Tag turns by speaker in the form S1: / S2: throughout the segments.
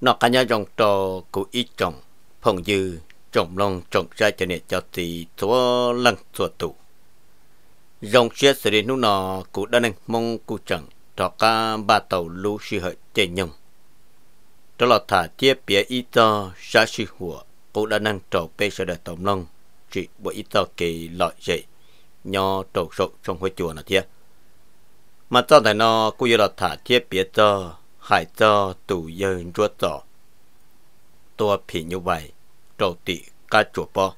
S1: nó cá nhà dòng trò của ít chồng phòng dư trồng lòng trồng ra cho nên cho thì số lăng số tụ dòng xe sẽ đến lúc nọ cụ đã nên mong cụ chẳng cho cả ba tàu lũ sư hợi chê nhông đó là thả tiếp bia ít to xa sư hùa cụ đã năng trò bê sơ đời tổng lòng trị bộ ít to kỳ lợi dậy nho trầu sộ trong hơi chùa là thiết mà cho thầy nó cụ giờ là thả tiếp bia cho hãy do tù dân rút tỏ. Tôi phỉ như vậy, trâu tị cá chủ bó.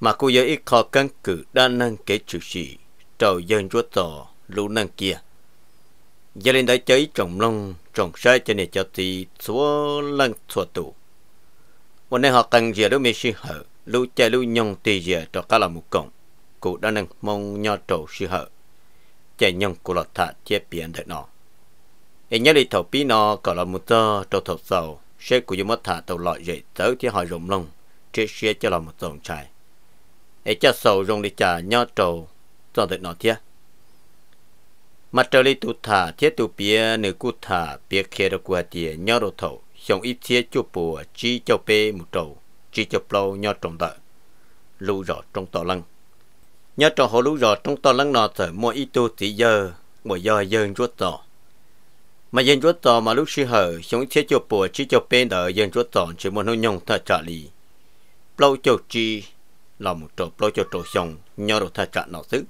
S1: Mà cô giới ít khó căn cử đa năng kể chủ sĩ, trâu dân rút tỏ lũ năng kia. Gia lên đã cháy trọng lông, trọng sai cho nên cho tì số lăng số tù. Hôm nay họ cần gì đó mới xin hở, lũ chạy lũ nhông tì gì cho cá là một cổng. Cụ đa năng mong nho trâu sư hở. Chạy nhông của lọt thả chế biến được nó thì nhớ đi thầu pí nó có là một tơ trâu thầu sầu sẽ của chúng mất thả tàu lọi dậy tớ thì hỏi rộng lông chết xe cho là một dòng trái để cho sầu rồng đi trả nho trầu cho được nọ thiệt mặt trời đi tụ thả thiết tụ bia nữ cụ thả bia kia đồ quà tiền nho đồ thầu xong ít thiết chụp bùa chi cho bê một trầu chi cho lâu nho trồng đợi lưu rõ trong tòa lăng nhớ trò hồ lưu rõ trong tòa lăng nọ thời mua ít tu tí giờ mỗi giờ giờ ruột rõ mà dân chúa tò mà lúc xưa hở chúng thiết cho bùa chỉ cho bên đỡ dân chúa tò chỉ muốn nó nhông thật trả lý lâu cho chi là một trò lâu cho trò xong nhau đồ thật trả nào sức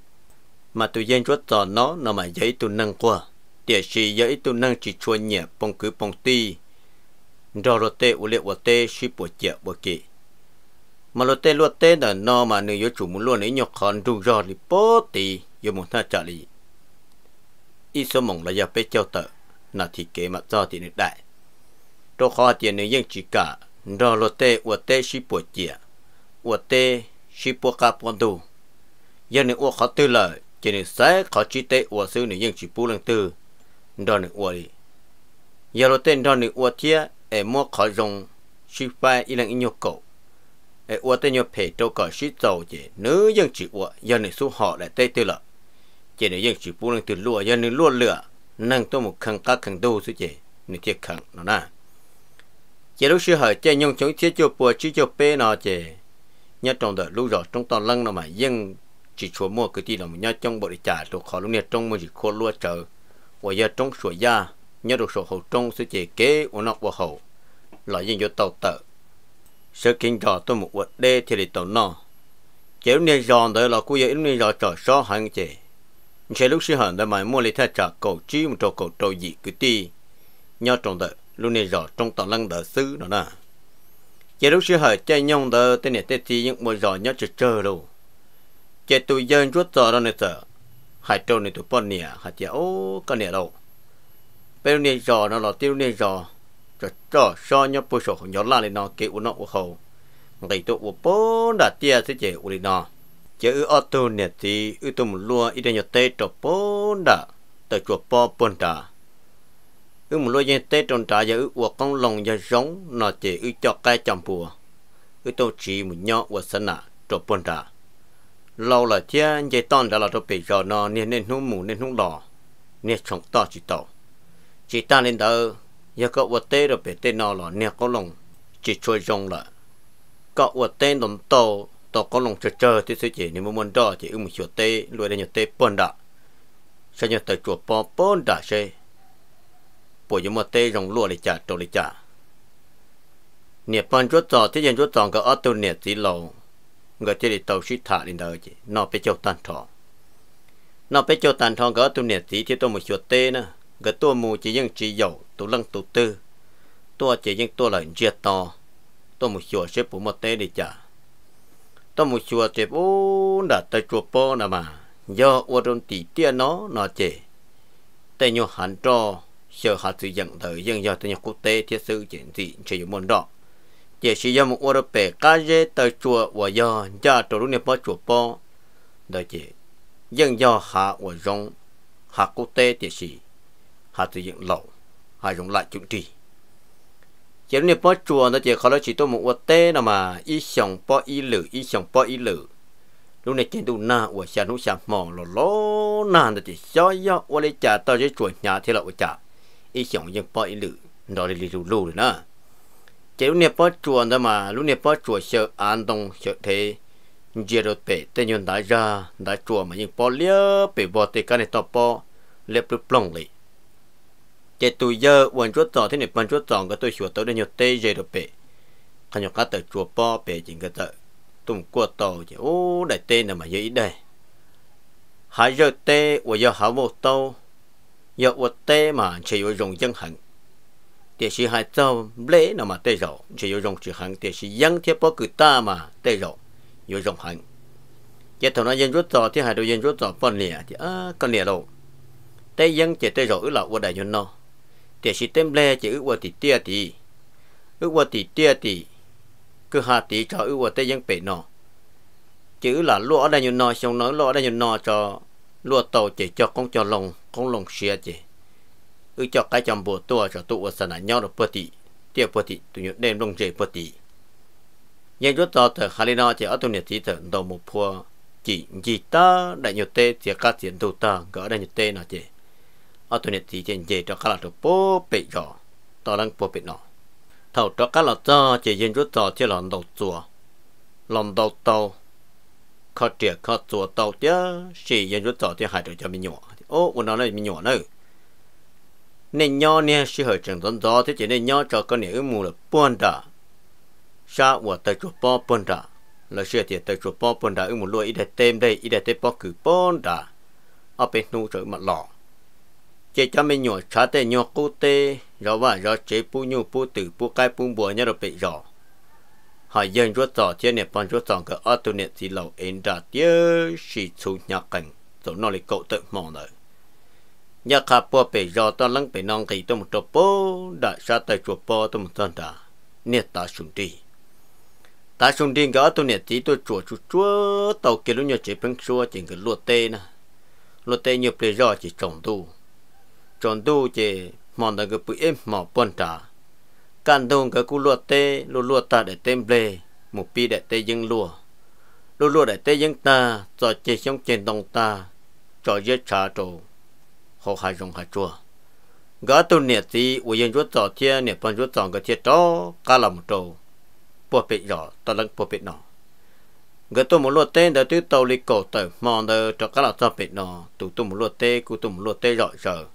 S1: mà tụi dân chúa tò nó nó mà giấy tụi nâng qua địa sĩ giấy tụi nâng chỉ chua nhẹ bông cứ bông ti rồi rồi tê u liệu tê suy bùa chẹ bùa kỵ mà lo tê lo tê là nó mà nếu yếu chủ muốn luôn ấy nhọc còn rủ rò thì bố tì yêu muốn thật trả lý ít số mong là giờ phải treo tờ นาทีเกมาจ้อที่นึกได้ ตัวคอเตียนยังจีกาดอลเตอวเตชิปวเจียอวเตชิปวกาปวนดูยังนึกอวเขาตื่นเลยเจะนึกใส่เขาจีเตอวซื้อนึกยังจิปูลังตื้อดอนึกอวลียาลเตนดอนึกอวเทียเอมัวขอจง ชิไปอีหลังอิญโกเออวเตนยเพโตก็ชิโตเจเนื้อยังจิอวยังนึกสู้หอและเตตื่นเลยเจนึกยังจิปูลังตื้อลัวยังนึกลัวเลือ nâng tôi một khăn cá khăn đu suy chế nửa chế khăn nó na, chế lúc xưa hỏi chế nhung chúng chế cho bùa chứ cho bê nó chế nhớ trong đợt lúc rồi trong toàn lăng nó mà dân chỉ chùa mua cái gì là mình nhớ trong bộ để trả đồ khó lúc này trong mua chỉ khô lúa chờ và giờ trong sủi da nhớ được sổ hậu trong suy chế kế của nó của hậu là dân vô tàu tự, sơ kinh trò tôi một vật đê thì để tàu nó, chế lúc này giòn tới là cô giờ lúc này giòn trở so hàng chế chế lúc xưa hận đã mãi mua lấy thay trả cầu chi một trò cầu trò gì cứ đi nhau trong đợt luôn nên rõ trong tàu lăng đỡ xứ đó nè chế lúc xưa hận chơi nhông đỡ tên này tên gì những mùa rõ nhau chơi chơi đâu chế tôi dân chút giờ đó này sợ hai trâu này tôi bận nè hải chế ô con nè đâu bên này rõ nó là tiêu này rõ cho cho so nhau bôi sổ nhỏ lại nó kêu nó u hầu ngày tôi u bốn đã tia sẽ chế u nó chứ ở tu nè thì ở tu một lúa ít đến nhiều tê trộn bốn đã tờ chuột bò bốn đã ở một lúa như tê trộn đã giờ ở uộc con lòng giờ giống nó chỉ ở cho cái chồng bùa ở tu chỉ một nhỏ uộc sân à trộn bốn đã lâu là thế, dây tòn đã là trộn bị giờ nó nên nên hú mù nên hú đỏ nên trồng to chỉ tàu chỉ ta nên đó giờ có uộc tê rồi bị tê nó là nè có lòng chỉ chui rong là có uộc tê đồng tàu tao có lòng chờ chờ thì sẽ chỉ nếu muốn đó thì ưng chuột tê lùi đây nhột tê bồn đã sẽ nhột tê chùa bò bồn đã sẽ bộ những một tê rồng lùa để trả trâu để trả nè bồn chuột tò thì dân chuột tò cái ở tàu nè chỉ lâu người chơi tàu sĩ thả lên đời chỉ nó phải châu tan thọ nó phải châu tan thọ cái ở tàu nè chỉ thì tôi một chuột tê nữa cái tua mù chỉ dân chỉ dầu tụ lăng tụ tư tua chỉ dân tua là chia to tôi một chuột xếp bộ một tê để trả tao một chùa chế bố đã tới chùa bố nè mà do ô trong tỷ tia nó nó chế tại nhau hẳn trò sợ hạ sử dụng thời dân do tại nhau quốc tế thiết sự chuyện gì chỉ dụng môn đó chỉ sử dụng một ô đô bể cá dê tới chùa và do gia tổ lúc này bó chùa bó đó chế dân do hạ và rong hạ quốc tế thiết sĩ hạ sử dụng lậu hạ dùng lại chúng trì chỉ nên bỏ chùa nó chỉ khó nó chỉ tôi một vật tế nào mà ít sống bỏ ít lử ít sống bỏ ít lử lúc này chỉ đủ na của cha nụ cha mò lò lò na nó chỉ cho yo ở đây cha tao chỉ chuột nhà thế là ở cha ít sống nhưng bỏ ít lử đó là lù lù rồi nè chỉ lúc này bỏ chùa đó mà lúc này bỏ chùa sợ an đông sợ thế giờ rồi bể tên nhân đã ra đã chùa mà nhưng bỏ lia bể bỏ thì cái này tao bỏ lia bự plong lại chế tù giờ quần chúa tròn thế này quần chúa tròn cái tôi sửa tới đây nhiều tê dễ được bể khả nhiều cá tờ chùa bỏ bể chính cái tờ tụng cua tàu chứ ô đại tê nào mà dễ đây hai giờ tê và giờ hảo một tàu giờ quật tê mà chỉ có dùng chân hẳn thì chỉ hai tàu lễ nào mà tê rồi chỉ có dùng chữ hẳn thì chỉ dân thiết bó cử ta mà tê rồi có dùng hẳn chế thằng nó dân rút tròn thì hai đồ dân rút tròn phần lẻ thì à con lẻ đâu tê dân chế tê rồi là quật đại nhân nó để chỉ tem le chỉ ước tì tia tì ước tì tia tì cứ hà tì cho ước tê dân bể nọ chữ là lúa ở đây nhiều nọ xong nói lúa ở đây nhiều nọ cho lúa tàu chỉ cho con cho lồng con lồng xe chỉ ước cho cái chồng bùa tua cho tụ ở sân nhau được bớt tì tiếc bớt tì tụi nhện đem lông dây bơ tì nhưng rút tàu thở hà nọ chỉ ở tụi nhện tí thở đầu một phua chỉ chỉ ta đại nhiều tê chỉ cắt tiền đầu ta gỡ đại nhiều tê nọ chỉ ở tuần này thì trên dây cho các là được bố bị gió tao đang bố bị nó thầu cho các là cho chỉ dân rút cho chỉ lòng đầu chùa lòng đầu tàu khó triệt khó chùa tàu chứ chỉ dân rút cho thì hai được cho mình nhỏ ô quần nó này mình nhỏ nữa nên nhỏ nè sẽ hơi chẳng tốn gió thế chỉ nên nhỏ cho con này mù là buồn đã sa của tới chùa bò buồn đã là sẽ thì tới chùa bò buồn đã một lối ít để tem đây ít để tem bò cứ buồn đã ở bên nu trời mặt lòng chỉ cho mình nhỏ cha tê nhỏ cô tê rồi và rồi chế pu nhu pu tử pu cái pu bùa nhớ rồi bị rõ hỏi dân rốt tỏ chế nè bọn rốt tỏ cái ở tu nè gì lâu em đã tiêu chỉ chú nhà cảnh rồi nó lại cậu tự mòn rồi nhà khá pu bị rõ tao lăng bị nong kỳ tôi một chỗ po đã sa tay chỗ po tôi một thân đã nè ta xuống đi ta xuống đi cái ở tu nè gì tôi chỗ chỗ chỗ tàu kia lúc nhớ chế phân xua chỉ cái lụa tê nè lụa tê nhiều bị rõ chỉ trọng tu tròn đô chè mòn đang cái bự em mỏ bẩn trả can đường cái cù lúa tê lúa lúa ta để tem lề một pi để tê dân lúa lúa lúa để tê dân ta cho chè xong trên đồng ta cho giết trả trổ họ hai rồng hà chùa gã tu nhiệt gì ủy dân chúa trò chia nhiệt phần chúa tròn cái chia đó cả là một trầu bộ bị rõ ta lăng bộ bị nọ gã tu một lúa tê đã tứ tàu li cổ tử mòn đã cho cả là cho bị nọ tụ tu một lúa tê cụ tu một lúa tê rõ rồi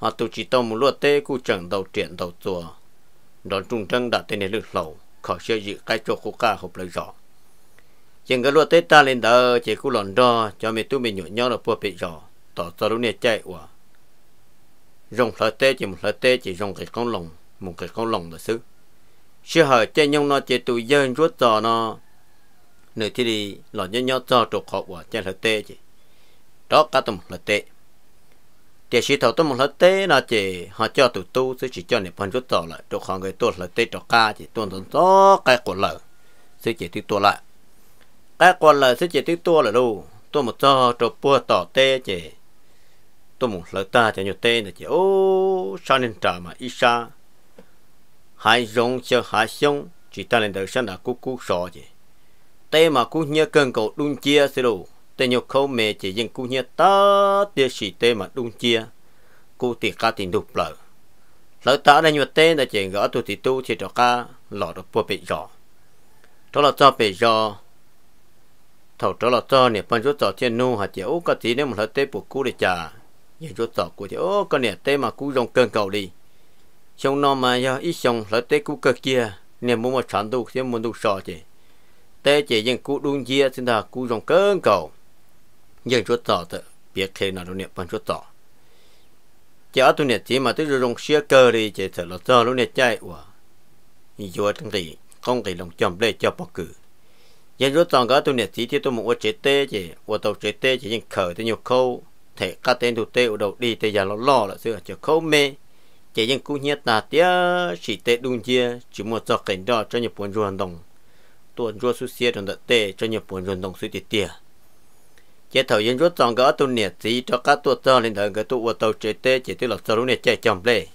S1: họ tụ chỉ tao một luật tế cụ chẳng đầu triển đầu chùa đó trung trăng đã tên này lực lẩu khỏi sẽ dự cái chỗ khu ca hộp lời rõ chẳng cái luật tế ta lên đờ chỉ cụ lòn đo cho mẹ tu mình nhổ nhau là bùa bị rõ tỏ cho lúc này chạy quá rồng lợt tế chỉ một lợt tế chỉ rồng cái con lồng một cái con lồng là xứ sư hở chơi nhau nó chỉ tụ dân rút trò nó nơi thì đi lòn nhau nhau trò trục họ quá chơi lợt tế chỉ đó cả tầm lợt tế để sĩ thầu tôi một lần tế là chỉ họ cho tụi tu sẽ chỉ cho nè phần chút tàu lại cho họ người tôi là tế cho ca chỉ tôi tuần tó cái quần lợ sẽ chỉ tiếp tôi lại cái quần lợ sẽ chỉ tiếp tôi là đâu tôi một cho cho bua tỏ tế chỉ tôi một lần ta cho nhiều tế là chỉ ô sao nên trả mà ít xa hai giống cho hai giống chỉ ta lên đời sáng là cú cú sọ chỉ tế mà cú nhớ cần cầu đun chia sẽ đâu tê nhiều khâu mẹ chỉ dân cú nhớ ta tia xì tê mà đun chia cú thì ca thì đục lở lỡ ta đây nhiều tê là chỉ gõ tu thì tu chỉ cho ca lọ được bùa bị giò đó là cho bị giò thầu đó là cho nè ban chút cho thiên nu hạt chỉ ô cái gì nếu mà lỡ tê buộc cú để trả nhà chút cho của thì ô cái nè tê mà cú dùng cơn cầu đi xong nó mà do ít xong lỡ tê cú cơ kia nè muốn mà chọn tu thì muốn tu sợ chỉ tê chỉ dân cú đun chia xin thà cú dùng cơn cầu dân chúa tỏ tự biết khi nào đâu nè ban chúa tỏ chả tôi nè chỉ mà tôi rồi rong xe cơ đi chạy thở là tơ lúc nè chạy quá chúa thằng gì không thể lòng chậm lệ cho bọc cử dân chúa tỏ cả tôi nè chỉ thì tôi muốn chạy tê chạy qua tàu chạy tê chạy nhưng khởi tới nhiều câu thể các tên thủ tê ở đầu đi thì giờ nó lo là xưa chờ khâu mê chỉ những cũng nhiệt ta tía chỉ tê đun chia chỉ một giọt cảnh đó cho nhập buồn ruồn đồng tuần ruột suy xia trong đợt tê cho nhập buồn ruồn đồng suy tê tía chế thầu yên rút trong gỡ tu nhiệt gì cho các tu cho lên thời cái tu ô tàu chế tê chế tê lọt tàu nhiệt chạy chậm lệ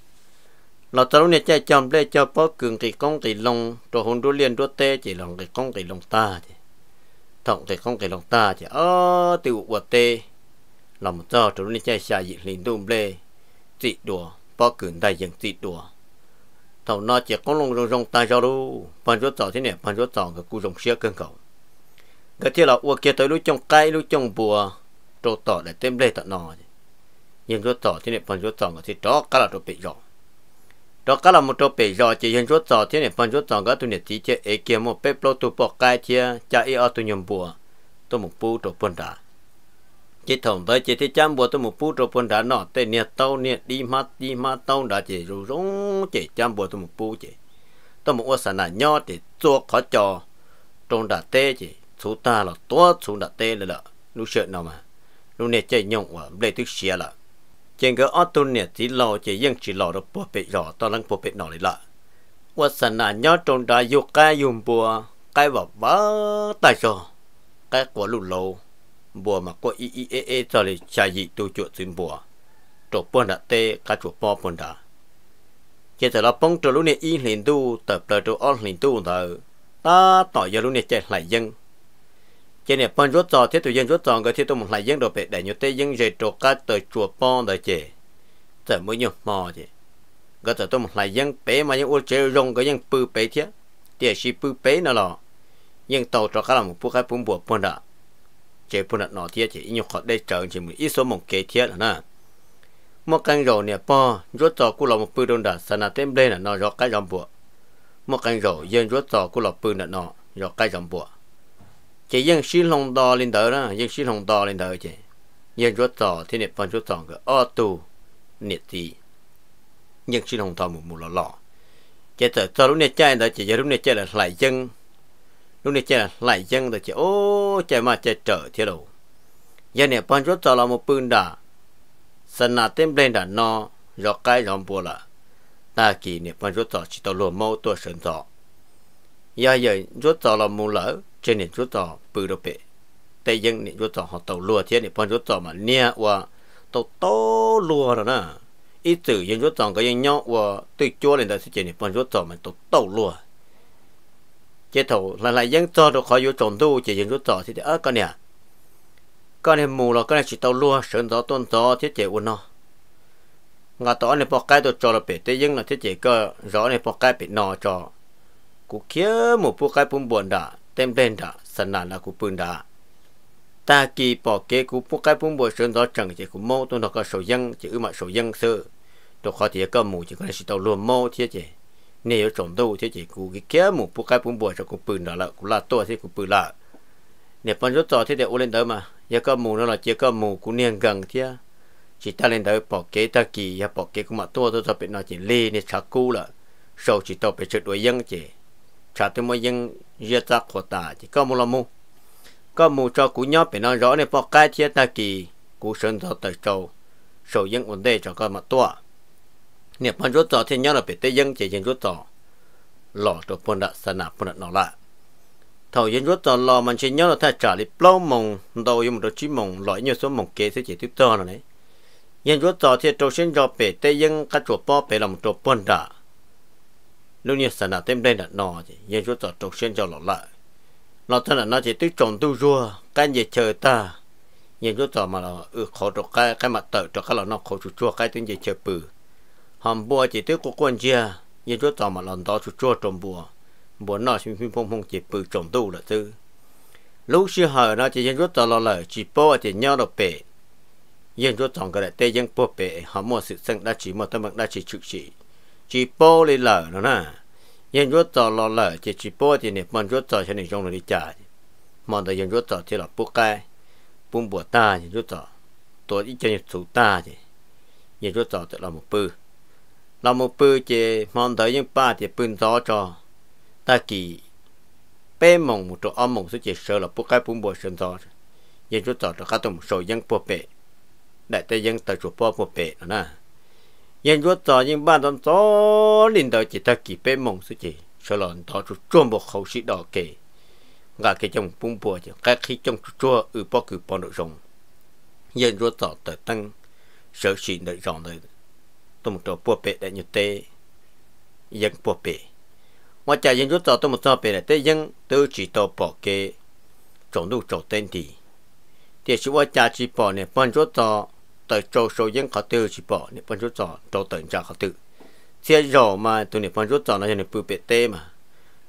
S1: lọt tàu nhiệt chạy chậm lệ cho bó cường thì công thì lông cho hồn đu liền đu tê chỉ lòng thì công thì lông ta chứ thọng thì không thì lòng ta chứ ơ từ ô tê lòng cho tàu nhiệt chạy xa dị liền tu lệ dị đùa bó cường đại dân dị đùa thầu nó chỉ có lông rong rong ta cho đâu pan rút tàu thế này pan rút tàu cái cú rong xia cơn cầu cái thứ là uo kia tới lúc trong cây lúc trong bùa trổ tỏ để tem lê tận nò nhưng chỗ tỏ thế này phần chỗ tỏ thì đó cả là chỗ bị rõ đó cả là một chỗ bị rõ chỉ hiện chỗ tỏ thế này phần chỗ tỏ cái tụi này chỉ chế ấy kia một bếp lô tụ bỏ cây chia cha ý ở tụi nhầm bùa tôi một bu chỗ phân đá chỉ thòng tới chỉ thì chăm bùa tôi một bu chỗ phân đá nọ tên nè tàu nè đi mát đi mát tàu đã chỉ rủ rong chỉ chăm bùa tôi một bu chỉ tôi một ô sản nhỏ khó trò trong đà tê chỉ chú ta là tốt chú đã tê là lúc sợ nào mà lúc này chơi nhộng ở đây thức xia là trên cái ô tô này chỉ lò chỉ dân chỉ lò được bộ bị rõ to lăng bộ bị nổi lại và sẵn là nhớ trong đó dù cái dùng bùa cái vào bá tại sao cái của lù lâu bùa mà có ý ý ê ê cho lấy chạy dị tu chuột xin bùa chỗ bùa đã tê cái chuột bò bùn đã chỉ là bông chỗ lúc này y liền tu tập là chỗ ô liền tu thờ ta tỏ giờ lúc này chạy lại dân cho nên phân rốt giò thế tụi dân rốt giò người thế tụi một lại dân đồ bể để nhiều tê dân dệt trộn cá tới chùa pon đời chè giờ mới nhiều mò chứ người tụi tụi một lại dân bể mà dân ô chế rong cái dân bự bể thế tiền xí bự bể nó lò dân tàu trọ cá là một bút cái bún bùa pon đó chế pon đó nọ thế chỉ nhiều khó để chờ chỉ một ít số một kế thế là nè một căn rổ nè po rốt giò cũng là một bự đông đà sana tem lên là nọ rõ cái rong bùa một căn rổ dân rốt giò cũng là bự nè nọ rõ cái rong bùa chỉ dân sĩ lòng đo lên đó đó dân sĩ lòng đo lên đó chứ dân chúa tỏ thế này phân chúa tỏ cái ô tu nhiệt tí dân sĩ lòng đo một mù lọ lọ chỉ tớ cho lúc này chơi đó chỉ giờ lúc này chơi là lại dân lúc này chơi là lại dân đó chỉ ô chơi mà chơi trở thế đâu dân này phân chúa tỏ là một bưng đà sân nà tên lên đà nó rõ cái rõ bùa là ta kỳ này phân chúa tỏ chỉ tao lùa mau tôi sân tỏ giờ giờ chúa tỏ là mù lỡ trên nền chúa tỏ bự đồ bể, tây dân nền chúa tỏ họ tàu lùa thế nền bọn chúa tỏ mà nia và tàu to lùa rồi nè ít từ dân chúa tỏ có dân nhau và từ chúa lên đại sẽ trên nền bọn chúa tỏ mà tàu tàu lùa chế thầu là lại dân cho được khỏi vô trộn tu chế dân chúa tỏ thì ở con nè con này mù là con này chỉ tàu lùa sơn gió tôn gió thiết chế uốn nó ngà tỏ này bỏ cái tôi cho là bể tây dân là thiết chế cơ gió này bỏ cái bị nò cho cụ kia một bộ cái bún buồn đã tem bên đó sân là là của bùn đó ta kỳ bỏ kế của phụ cái bùn bồi sơn đó chẳng chỉ của mâu tôi nó có sầu dân chỉ ưu mà sầu dân sơ. tôi khó thì có mù chỉ có sự tàu luôn mâu thế chứ nếu trong đâu thế chỉ của cái kia mù phụ cái bùn bồi cho của bùn đó là của là tôi thế của bùn là nếu phân rút cho thế để ô lên đó mà giờ có mù nó là chỉ có mù của niên gần thế chỉ ta lên đó bỏ kế ta kỳ ya bỏ kế của mặt tôi tôi cho bên nó chỉ lê nên chắc cú là sau chỉ tàu bị sự đuổi dân chứ chả tôi mới dân dễ ta khổ ta chỉ có một là mu có mu cho cú nhóc bị nó rõ nên bỏ cái thiết ta kỳ cú sơn cho tới trâu sầu dân ổn đề cho con mặt to nè phần rút tỏ thì nhóc là bị tế dân chỉ dân rút tỏ lò cho phần đã sanh nạp phần đã nó lại thầu dân rút tỏ lò mình chỉ nhóc là thay trả lại plau mông đầu một được chỉ mông lõi như số mông kế sẽ chỉ tiếp to này, dân rút tỏ thì trâu sinh cho bị tây dân các chỗ bỏ bị làm chỗ phần đã lúc nhiên sản đạo thêm đây là nọ thì giờ chúa tỏ trục xuyên cho lọ lại lọ thân là nó chỉ tức trồng tu rùa cái gì chờ ta giờ chút tỏ mà là ừ khổ trục cái cái mặt tờ cho cái lọ nó khổ chút chua cái tiếng gì chờ bự hầm bùa chỉ tức của quân chia giờ chút tỏ mà lần đó chút chua trồng bùa bùa nó xin phim phong phong chỉ bự trồng tu là thứ, lúc xưa hờ nó chỉ dân chút tỏ lọ lại chỉ bùa chỉ nhau được bể dân chút tỏ cái này tây dân bùa bể hầm mua sự sinh đã chỉ một tâm đã chỉ chịu chỉ chỉ bố lên lở nó nè yên rút tỏ lò lở chỉ chỉ bố thì nè bọn rút tỏ cho nên trong nó đi trả mòn tới yên rút tỏ thì là bố cái bún bùa ta thì rút tỏ tôi ít cho chủ ta thì yên rút tỏ thì là một bư là một bư chỉ mòn tới những ba thì bưng gió cho ta kỳ bê mong một chỗ âm mong sẽ chỉ sợ là bố cái bún bùa sơn gió yên rút tỏ cho các tổng số dân bố bệ đại tây dân tới chủ bố bố bệ nó nè ba linh chỉ bế mộng suy khẩu sĩ trong trong khi bao bao tăng sở sĩ đợi rằng đợi tôi một trò bùa bể đại như thế, dân bùa bể, ngoài chả dân rút cho tôi một trò bể đại thế dân tôi chỉ tôi bỏ kê, trong đủ trộn tên thì, thì sự ว่าจะจีบเนี่ยปันรถต่อ tới chỗ sâu dân khó tư chỉ bỏ nếp phân rút giỏ trâu tới trả khó tư xe rõ mà tụi nếp phân rút giỏ nó cho nếp bự bệ tê mà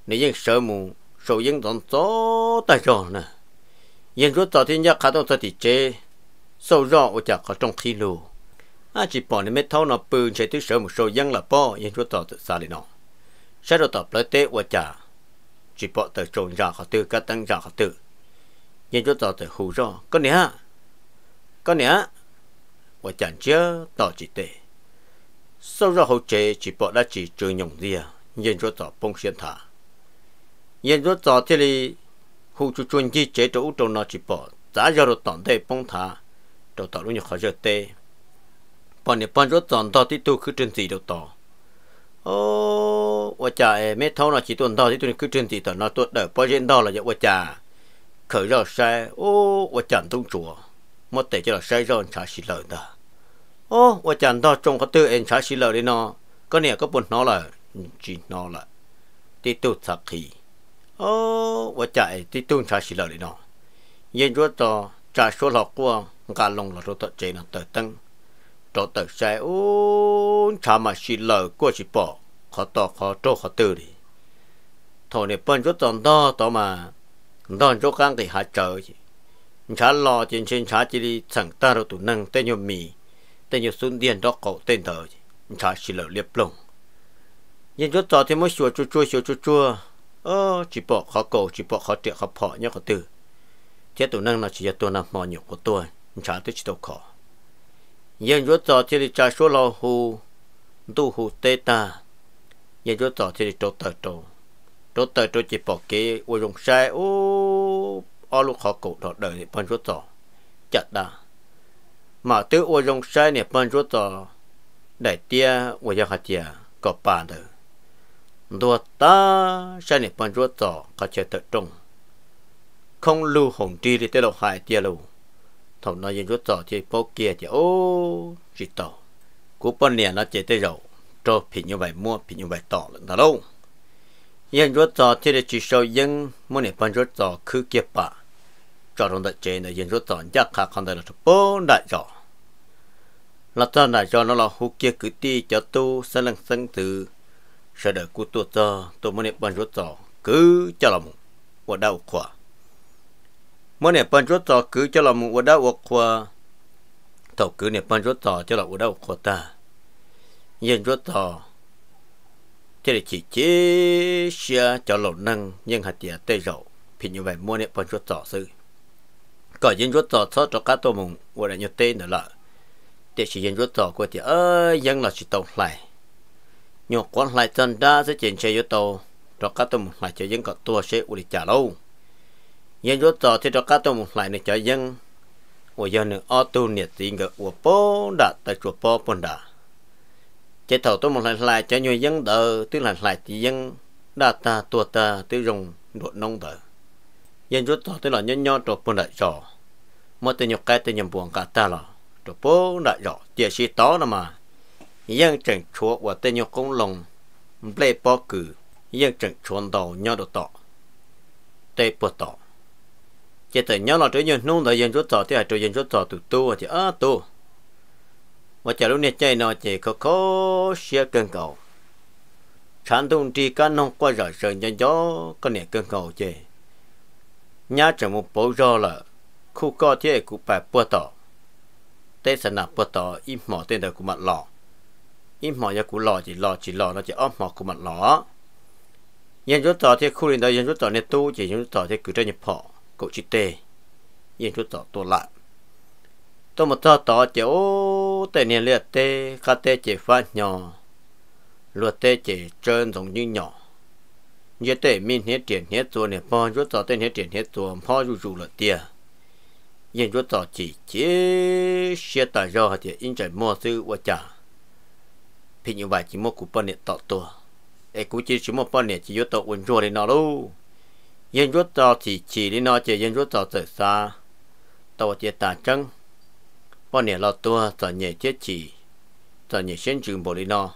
S1: nếp dân sợ mù sâu dân đón gió tới rõ nè dân rút giỏ thì nhắc khá thật thì chê sâu rõ ở chả có trong khi lù à chỉ bỏ nếp mét thâu nó bự chạy tư sợ mù sâu dân là bỏ dân rút giỏ tự xa lên nó sẽ rồi tập lấy tê ở chả chỉ bỏ tới trâu trả khó tư cá tăng trả khó tư dân rút giỏ tới hù rõ có nè có nè và chẳng chớ tỏ chỉ tệ sau ra hậu chế chỉ bỏ đã chỉ trường nhộng rìa nhìn rõ tỏ bông xuyên thả nhìn rõ tỏ thế li khu chú chuyên chi chế cho ủ trâu nó chỉ bỏ giá giờ rồi tỏn tệ bông thả cho tỏ lúc nhọc khó giờ tệ bỏ nè bỏ rõ tỏn tỏ tí tu cứ trên gì đâu tỏ ô và chả mấy thâu nó chỉ tuần tỏ tí tu cứ trên gì tỏ nó tuần đỡ bỏ trên đó là dạ và chả khởi ra sai ô và chẳng tung chùa mất tệ cho là sai rồi chả xịt lời đó โอ้ว่าจันทร์จงกะตื้อเองใช้ชิลเลยเนาะก็เนี่ยก็ปนนอละจีนอละติตุสักขีโอ้ว่าใจติตุใช้ชิลเลยเนาะเย็นวัาต่อจ่าชัวหลอกกูการลงหลอดตัวเจนตร์ตังตัวต์ตใจโอ้ชามาชิลเลยกูชิปอขอต่อขอโตขอตื้อดิทอเนี่ยเปิ้นก็ตอนต่อต่อมาตอนโจกลางตีหาเจอฉันรอจนเช่นช้าจีรีสั่งตาเราตุนังเตยมมี tên nhiều xuân điền đó cậu tên thờ chả chỉ lỡ liệp lồng nhưng chốt tỏ thì mới chua chua chua chua chua chua ơ chỉ bỏ khó cầu chỉ bỏ khó tiện khó phọ nhá khó từ thế tụi năng là chỉ là tôi nằm mò nhiều của tôi chả tôi chỉ đâu khó nhưng chốt tỏ thì chả số lo hù tu hù tê ta nhưng chốt tỏ thì trâu tờ trâu trâu tờ trâu chỉ bỏ cái dùng sai ô ô lúc khó cầu đó đời thì bọn chốt tỏ chặt đà mà tự ô dùng sai nè bên chỗ tờ đại tia ô giờ hạt tia có bàn được đồ ta sai nè bên chỗ tờ có chơi tự trung không lưu hồng ti đi tới lộc hải tia lưu thầu nói gì chỗ tờ chơi phố kia chơi ô chỉ tờ cú bên nè nó chơi tới rồi cho phí như vậy mua phí như vậy tỏ lần đó đâu yên rốt tỏ thì để chỉ sau yên mua nè bên rốt tỏ cứ kiếp bà cho chúng ta chế này yên rốt tỏ chắc khả không đời là bố đại rồi là ta đã cho nó là hú kia cứ ti cho tu sẽ lần sân từ sẽ đợi của tôi cho tôi muốn niệm bàn rốt trò cứ cho lòng một và đau khổ. muốn niệm bàn rốt trò cứ cho lòng một và đau khỏa thầu cứ niệm bàn rốt trò cho lòng và đau khổ ta Nhân rốt trò cho để chỉ chế xe cho lòng năng nhưng hạt tiền tê rậu thì như vậy mua niệm bàn rốt trò sư cởi nhân rốt trò cho cho các tôi mùng và đại nhật tê nữa lại để chỉ dân rút tàu của thì ơ dân là chỉ tàu lại nhiều quan lại chân đa sẽ chuyển xe rút tàu cho các tàu lại cho dân có tua xe uli trả lâu dân rút tàu thì cho các tàu lại này cho dân của dân nữa ô tô nhiệt tình ngựa của po đã tại chùa po pon đã chế thầu tôi một lại lại cho nhiều dân đờ tức là lại thì dân đa ta tua ta tiêu dùng độ nông đờ dân rút tàu tức là nhân nho trộn pon đã trò mất tên nhọc cái tên nhầm buồn cả ta là tổ bố đã rõ chia sĩ đó nè mà dân chẳng chúa và tên nhau công lòng lê bỏ cử dân chẳng chuồn đầu nhau đồ tọ tê bỏ tọ chỉ tới nhau là trở nhân nung đời dân chúa tọ thì hãy trở dân chúa tọ tụ tu thì á tu và chả lúc này chơi nó chỉ có khó xe cơn cầu sản tung tri cá nông qua rồi sợ nhân gió có nè cơn cầu chơi nhá chẳng một bộ do là khu co thế của bà bỏ tọ tê sân nạp bớt tỏ im mỏ tên đời của mặt lọ im mỏ nhà của lọ chỉ lọ chỉ lọ nó chỉ ốp mỏ của mặt lọ yên chút tỏ thì khu linh đời yên chút tỏ nên tu chỉ yên chút tỏ thì cứ ra nhập họ cậu chỉ tê yên chút tỏ tôi lại tôi một tỏ tỏ chỉ ô tê nè liệt tê khá tê chỉ phát nhỏ luật tê chỉ trơn giống như nhỏ như tê minh hết tiền hết tua nè po chút tỏ tê hết tiền hết tua po dù dù là tiền yên chỗ tỏ chỉ chỉ xe tà do thì in chạy mua sư và trả thì như vậy chỉ mua coupon này tọt tua ấy cũng chỉ chỉ mua coupon này chỉ chỗ tọt quần rồi nó luôn yên chỗ tỏ chỉ chỉ đi nó chỉ yên chỗ tỏ từ xa tàu chỉ tà chân coupon này lo tua tỏ nhẹ chết chỉ tỏ nhẹ xuyên trường bộ đi nó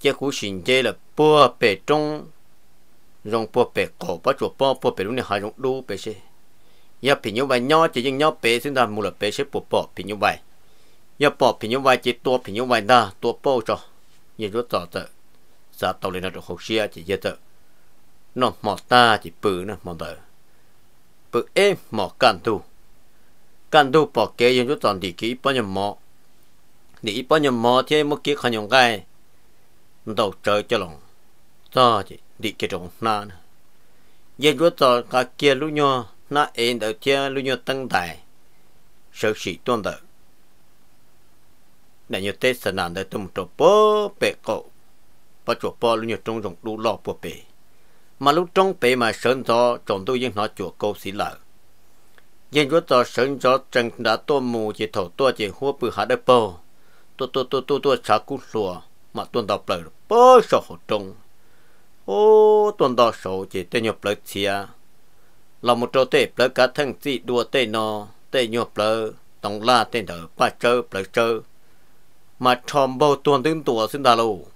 S1: chế cũng xin chế là bùa bể trong rong bùa bể cổ bắt chuột bùa bể lúc này hai rong đu bể xe giờ phi vậy nhỏ chỉ những nhỏ bé xin ta mua là bé sẽ bỏ bỏ phi vậy giờ bỏ phi vậy chỉ tua phi vậy ta tua bỏ cho giờ rất rõ tự giá tàu lên là được học chỉ giờ tự nó mỏ ta chỉ bự nữa mỏ tự bự em mỏ cản tu cản tu bỏ kế giờ rất toàn thì kỹ bao nhiêu mỏ thì ít bao mỏ thì một kia khăn nhung cái đầu trời cho lòng ta chỉ đi cái trong na giờ rất toàn cả kia lúc nhau sĩ để tung cổ bò mà 那因头天路要等待，手洗断的。那要得是难的，动作不白搞，不做不路要种种路老不白，嘛路种白嘛生着种都应拿做高起来。nhưng chúng mà sơn cho nhưng nó câu xí sơn cho chẳng đã tôi mù chỉ thổ tôi chỉ hua bự hạ đất bò tôi tôi tôi tôi tôi chả cút lùa mà tôi đọc lời bơ sổ hồ trông ô tôi đọc sổ chỉ tên nhập lời chia là một chỗ tệ bờ cả thân dị đua tệ nó tệ nhua bờ tổng la tệ đỡ ba chơ bờ chơ mà tròn bao tuần tương tùa xin ta lâu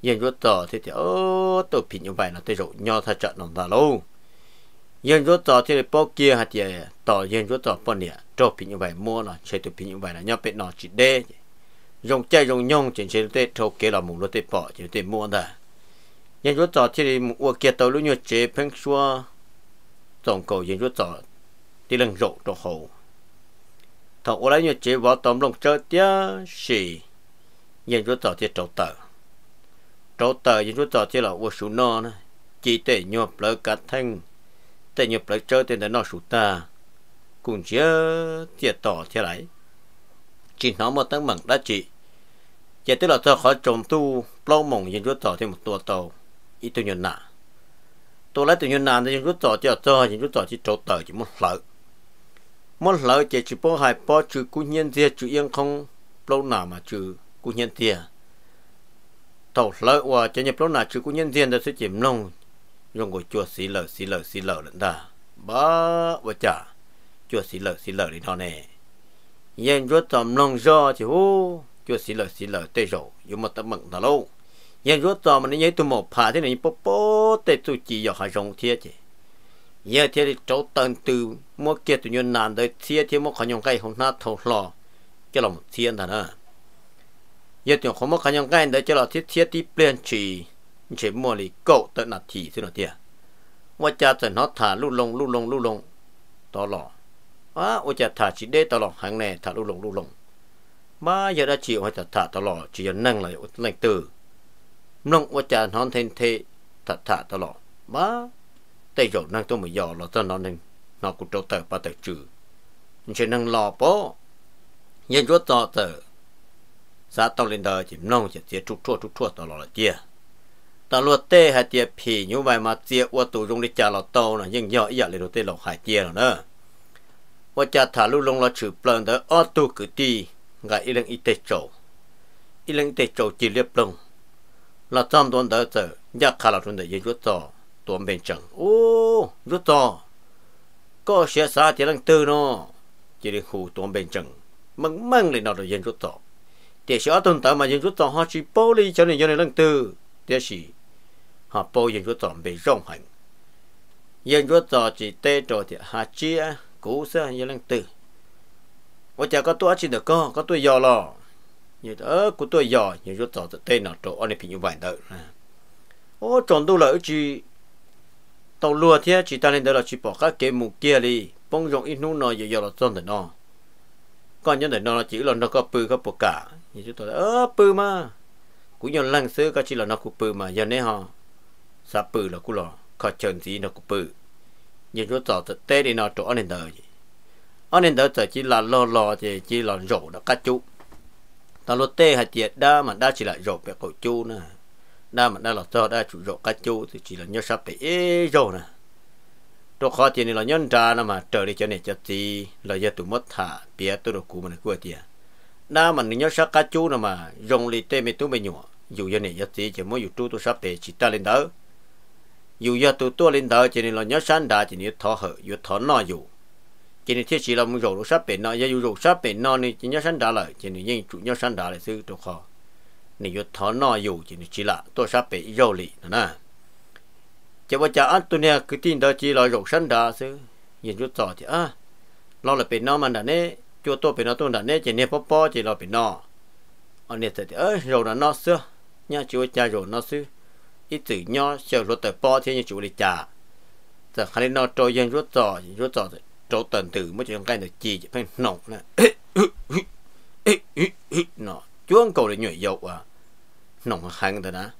S1: yên rốt tờ thì thì ơ tôi phí như vậy là tôi rủ nhau thật trận nằm ta lâu yên rốt tờ thì bao kia hạt gì tờ yên rốt tờ bao nè trò phí như vậy mua là chơi tôi phí như vậy là nhau bị nó chỉ đê dùng chơi dùng nhông trên chơi tết trâu kia là mùng lúa tết bỏ trên tết mua thôi yên rốt tờ thì mua kia tàu lúa nhiều chế phăng xua trong 总够研究做，啲人肉都好。头我来要接我当弄这点是研究做啲做得，做得研究做啲了，我数那呢，只得要不个听，得要不这点的那数得，cùng chưa tiệt tỏ thế này chỉ nó một tăng bằng đã chị, giờ tức là tôi khó trồng tu lâu mộng nhìn chúa tỏ thêm một tua tàu ít tôi nhận nặng tôi lấy từ như nào thì cứ tỏ cho cho thì chúng tôi chỉ trộn tờ chỉ muốn lợi muốn lợi chỉ chỉ bỏ hai bỏ trừ cú nhân thiệt trừ yên không lâu nào mà trừ cú nhân thiệt thầu lợi và chỉ nhập lâu nào trừ cú nhân thiệt là sẽ chìm nông dùng của chùa xí lở xí lở xí lở lận ta bá và chả chùa xí lở xí lở đi nó nè yên chúa tầm nông do chỉ hú chùa xí lở xí lở tê rổ dùng một tấm mừng thà lâu ยังรู้ต่อมันยังตัวหมอผ่าที่ไหนป๊บปเต่ตุจีอยากหายงเทียจีเยองเทียจะโจตันตือมัวเกียตุยนนานเดยเทียที่มัวขยงไก่ของหน้าทองหล่อเจาหลองเทียนท่านะเยองตัวของมัวขยงไก่เดยเจ้าลอที่เทียที่เปลี่ยนชีเฉมมัวลีโกตันนาทีที่นเทียว่าจะจะนอถ่าลู่ลงลู่ลงลู่ลงตลอดว่าอจะถ่าชีเดตลอดหางแน่ถ่าลู่ลงลู่ลง มาเยอะได้ชีว่าจะถ่าตลอดชีนั่งเลยนั่งตื่นน้องว่าจะนอนเทนเทถัดถาตลอดบ้าแต่ยอนั่งตัวมือยอเราจะนอนหนึ่งนอนกูโตเตอปาเตอจือฉันนั่งรอป้อยังรถต่อเตอสาต้องเล่นเดอจิมน้องจะเจียทุกทั่วทุกทั่วตลอดเจียตลอดเต้หาเจียผีอยู่ใบมาเจีย่วตัวยงลด้จ่าเราโตนะยังย่ออีกเลยเรเต้เราหายเจียล้วเนอะว่าจะถาลุลงเราฉือเปลืองเดอออตวกึอตีไงอีเลื่งอีเตโจอีเลองเตโจจีเรียบลง là trong tuần đầu tờ nhắc khá là tuần đầu rút to tuần bên chẳng ô rút to có xe xa thì đang tư nó chỉ đi khu tuần bên chẳng măng măng lên nào được dân rút to để sẽ tuần tới mà dân rút to họ chỉ bố đi cho nên dân này đang tư để gì họ bố dân rút to bị rong hành dân rút to chỉ tê trò thì hạ chia cũ sẽ dân đang tư ôi chả có tôi chỉ được có có tôi như đó của tôi giò như rốt tỏ tên nó chỗ anh ấy bị như vậy đó ô chọn đâu là chỉ tàu lúa thế chỉ ta lên đó là chỉ bỏ các cái mù kia đi bông rộng ít nút nó giờ giờ là chọn để nó còn những để nó chỉ là nó có bự có bỏ cả như chúng tôi ơ bự mà cũng nhiều lần xưa các chỉ là nó cũng bự mà giờ này họ sa bự là cũng là khó chân gì nó cũng bự như rốt tự tên đi nó chỗ anh ấy đó anh ấy đó chỉ là lo lo thì chỉ là rổ nó cắt chút ta lo tê hạt tiệt đa mà đa chỉ là rổ về cổ chu nè đa mà đa là cho đa chủ rổ cá chu thì chỉ là nhớ sắp bị ế rổ nè tôi khó tiền là nhân ra nè mà trở đi cho này cho gì là giờ tụi mất thả bia tôi được cũ mà cua tiền à. đa mà nhớ sắp cá chu nè mà dùng lì tê mới tôi mới nhọ dù giờ này cho gì chỉ mỗi dù chu tôi sắp bị chỉ ta lên đó dù giờ tụi tôi lên đó chỉ là nhớ sáng đa chỉ nhớ thọ hở nhớ thọ nọ dù chỉ nên thiết chỉ là một rồi sắp biển non giờ dù rồi sắp biển nó nên chỉ nhớ sẵn đã lại chỉ nên chủ nhớ sẵn đã lại thứ đồ khó nên yêu thọ non dù chỉ nên chỉ là tôi sắp biển rồi lì nữa nè chỉ bây giờ anh tôi nè cứ tin đó chỉ là rồi sẵn đã thứ nhìn chút tỏ thì à lo là biển non mà đã nè chỗ tôi biển non tôi đã nè chỉ nên bỏ bỏ chỉ là biển nó anh nè thì ơi rồi là nó xưa nhá chúa cha rồi non xưa ít chữ nhỏ chờ rồi tới bỏ thì như chú đi trả giờ khai nó trôi yên rút tỏ rút tỏ chỗ tình từ mới chuyện cái này chi phải nổ nè nó chuông cầu để nhảy dầu à nổ hàng thật á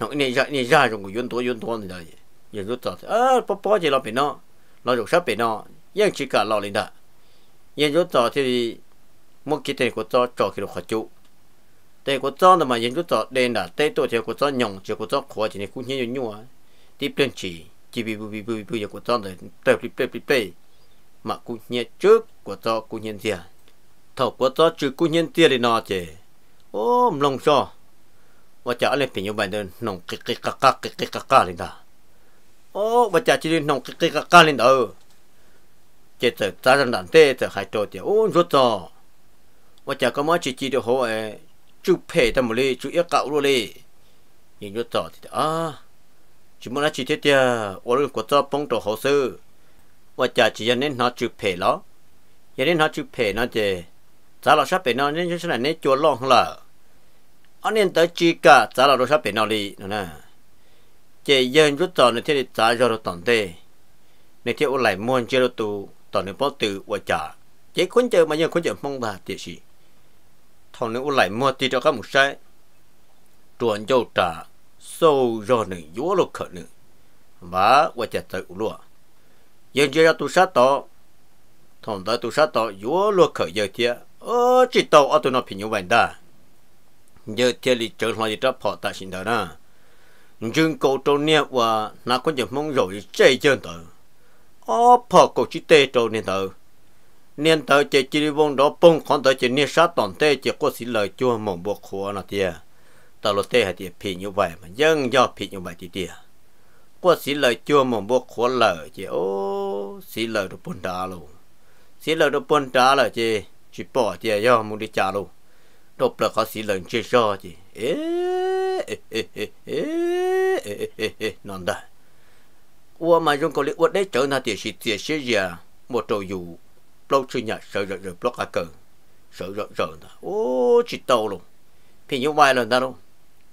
S1: nổ này ra này ra trong cái yun tố yun tố thì đây giờ rút tao à bố bố chỉ lo bị nó lo được sắp bị nó nhưng chỉ cả lo lên đó giờ rút tao thì một cái tên của tao cho cái đồ khó chịu tên của tao là mà giờ rút tao đen là tên tôi thì của tao nhộng chỉ của tao khó chỉ này cũng như nhau tiếp lên chỉ chỉ bị bị bị bị của tao là tên bị bị bị mà cụ nhiệt trước của cho cụ nhân tiền thầu của cho trừ cụ nhân tiền thì nọ chứ ôm lòng cho và chả lên tiền như vậy nên nồng kì kì cà cà kì kì cà cà lên đó ô và chả chỉ lên nồng kì kì cà cà lên đó chết rồi ta rằng đàn tê rồi hai trò thì ôm rốt cho và chả có mấy chỉ chỉ được hộ ấy chú phê ta một ly chú yêu cậu luôn đi nhìn rốt cho thì à chỉ muốn là chỉ thế tiền ôn của cho phong trò hồ sơ ว่าจะจีนเน้นหอจุเพลอยันเน้นหอจุเพลนะเจจ้าเราชอบเป็นนอนเน้นชุดนั้นเน้นจวนล่องเหล่าอันเน้นตัวจีกะจ้าเราชอบเป็นนอนลีนะนะเจยันจุดจอในที่จ้าจอรตอนเตในที่อุไหลมวนเจรตูตอนในป้อตือว่าจ่าเจคนเจอมายังคนเจอมองบาเจสิทองในอุไหลมวนตีจะก็มุใช้จวนเจ้าจ่าโซ่รอหนึ่งยัวลูกเขหนึ่งว่าว่าจะเจออุลัว giờ giờ tu sát tỏ thằng đó tu sát tỏ yếu luôn khởi giờ thiệt ơ chỉ tàu ở tụi nó phi nhau vậy đó giờ thiệt thì trở lại cho phò ta xin đó nè nhưng cậu trâu nè và nó có những mong rồi chơi chân tờ ơ phá cậu chỉ tê trâu nè tờ nên tờ chỉ chỉ đi vong đó bông con tờ chỉ nè sát toàn tê chỉ có xin lời chua mong buộc khóa nó thiệt tao lo tê hay thiệt phi nhau vậy mà dân do phi nhau vậy thì thiệt có xin lời chua mong buộc khóa lời chỉ ô ô xí lờ đồ bún đá lù xí lờ đồ bún đá là chị chỉ bỏ chị yo muốn đi trả lù đồ bờ khó xí lờ chị cho chị ê ê ê ê ê ê ê ê non đó ua mà dùng cầu lý ua đấy trở na thì xí tiền xí gì à một trâu dù lâu chưa nhặt sợ rồi rồi block à cờ sợ rồi rồi đó ô chỉ tàu luôn thì như vậy là đó luôn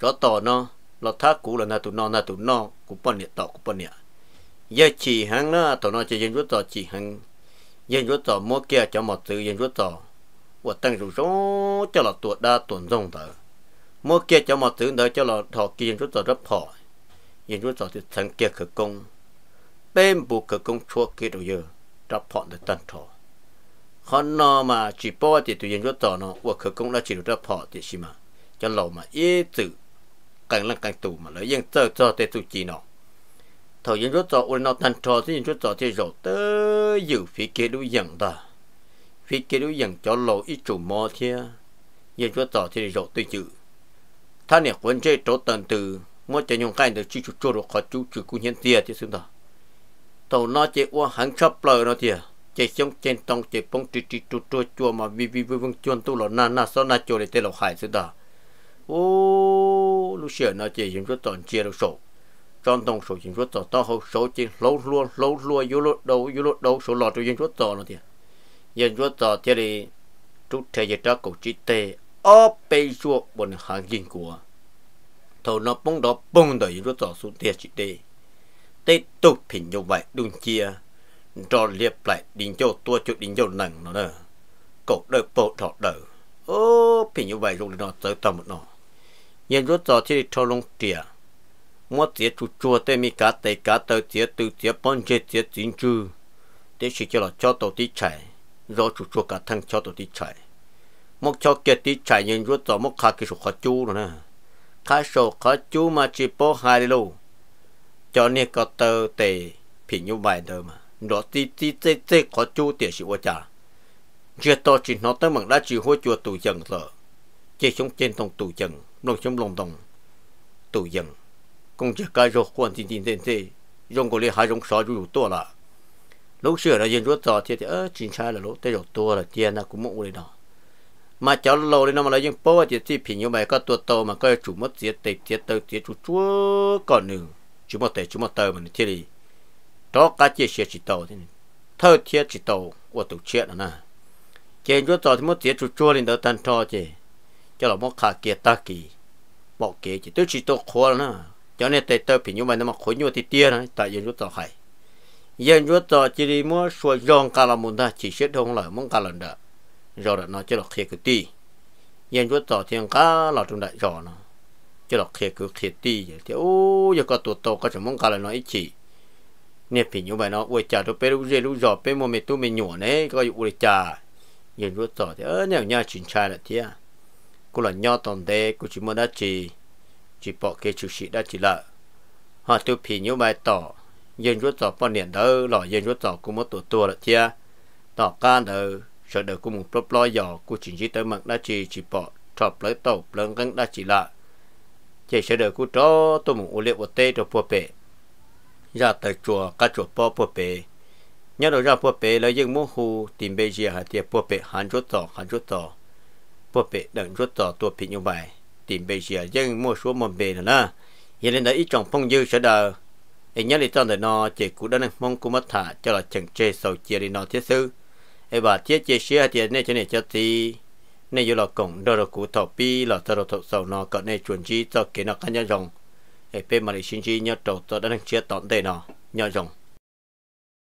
S1: chó tàu nó lọt thác cũ là na tụ non na tụ non cũng bận nhẹ tàu cũng bận nhẹ ยังฉีหังนะตัวน้อยจะยังรู้ต่อฉีหังยังรู้ต่อมื่อแก่จะหมดต่วยังรู้ต่อ ว่าตั้งรู้ซ้อจะหลับตัวได้ตัวนั่งเถอะมื่อแก่จะหมดตัวเถอะจะหลับถอดกินรู้ต่อรับผ่อนยังรู้ต่อจะ่ทำเก่ขึ้นกงเป็นบุกขึ้นกงชั่วเกิดอยู่รับผ่อนในตั้งท้อขณะมาจีบว่าที่ตัวยังรู้ต่อเนาะว่าขึ้นกงแล้จีบรับผ่อนที่ใช่ไหมจะหลับมาเอื้อจื้อกันแล้วกันตัวมาเลยยังเจ้าเจ้าเตะตัวจีเนาะ thời gian rút cho ôn nó thành trò thì yên rút cho thì rồi tớ dự phía kế đu dần ta phía kế đu dần cho lộ ít chủ mò thia yên rút cho thì rồi tôi dự thà nè quân chơi chỗ tận từ mua chơi nhung cái được chỉ chủ chủ được khó chú chủ cũng nhận tiền thì xứng ta tàu nó chơi qua hàng chắp lời nó thia chạy xong trên tông chạy phong trì trì chua chua chua mà vì vì vì vương vâng chuồn tu lọ na na sau na chua để tê lọ hải xứ ta ô lúc xưa nó chạy chúng rút toàn chia được sổ trong đồng số chính số tỏ tao hậu số chính lâu lúa lâu lúa yếu lúa đầu yếu lúa đầu số lọ cho dân số tỏ nó thì dân số tỏ thì đi chú thế giới đó cổ chỉ tê ở bên giờ bọn hàng dân của thầu nó bông đó bông đó dân số tỏ xuống tiền chỉ tê tê tục phình như vậy đúng chưa? cho liệp lại đình cho tua chút đình cho nặng nó đó cổ đời bộ thọ đời ô phình như vậy rồi nó tới tầm nó nhân rút tỏ thì thâu lông tiền mua tiết chú chua tê mi cá tê cá tê tiết từ tiết bón chê tiết chín chư tê chỉ cho là cho tổ tí chạy do chú chua cả thằng cho tổ tí chạy một cho kia tí chạy nhưng rút tỏ một khá kỹ số khó chú rồi nè khá số khó chú mà chỉ bó hai đi lâu cho nên có tờ tê phỉ như vậy thôi mà nó tí tí tê tê khó chú tiết sĩ ô chả chưa to chỉ nó tới mừng đã chỉ hôi chua tù dần rồi chỉ xuống trên tông tù dân, lòng xuống lòng tông tù dân công chức cái rồi quan tin tin tin dùng cái hai dùng sáu chủ to là lúc xưa là dân rất rõ thì thì ở chính sai là lúc tới rồi tiền là mà cháu lâu đấy nó mà lấy bao thì chỉ phình như mày có tua tàu mà có chủ mất tiền tiền tiền tàu tiền chủ chúa còn nữa chủ mất tiền chủ mất tàu mình thì đó cá chia sẻ chỉ tàu thì thơ chỉ tàu của tổ chuyện là nè chế chúa tàu thì mất tiền chủ chúa lên đó tan cho chứ cho mất khả kia ta kỳ bỏ kế chỉ tới khó nè cho nên tới tới pin như mà nó mà khối như thì tia này tại dân rút tàu hay dân rút tàu chỉ đi mua số giòn cả là muốn ta chỉ xét không là muốn cả lần đó rồi là nó chỉ là khía cái ti dân rút tàu thiên cả là chúng đại rồi nó chỉ là khía cái khía ti vậy thì ô giờ có tuổi tàu có chẳng muốn cả lần nó ít chỉ nè pin như vậy nó quay trả tôi peru rồi lúc rồi mua mình tôi mình nhổ này có dụ quay trả dân rút tàu thì ở nhà nhà chính trai là thế cô là nhau toàn thế cô chỉ muốn đã chỉ chỉ bỏ cái chủ sĩ đã chỉ là họ tiêu phí nhiều bài tỏ dân rút tỏ bao niệm đó lọ dân rút tỏ cũng mất tổ tua là chia tỏ ca đó sợ đỡ cũng một lớp lo dò cũng chỉ chỉ tới mặt đã chỉ chỉ bỏ chọc lấy tàu lớn gắn đã chỉ là chỉ sợ đỡ cũng cho tôi muốn uốn liệu một tê cho phù bể ra tới chùa các chùa bỏ phù bể nhớ đầu ra phù bể lấy dân muốn hù tìm bây giờ hạt tiệp phù bể hàn rút tỏ hàn rút tỏ phù bể đừng rút tỏ tua phí nhiều bài tìm bây giờ dân mua số mầm bề nữa nè hiện lên đã ít trồng phong dư sở đờ em nhớ đi trong để nó chỉ cụ đó nên mong cụ mất thả cho là chẳng chê sầu chia đi nó thiết sư em bà thiết chia sẻ thì này cho này cho thì này dù là cổng đồ đồ cụ thọ pi là thọ đồ thọ sầu nó còn nên chuẩn chi cho kế nó khá nhớ rồng em bên mà để sinh chi nhớ trầu cho đã đang chia tọn đề nó nhớ rồng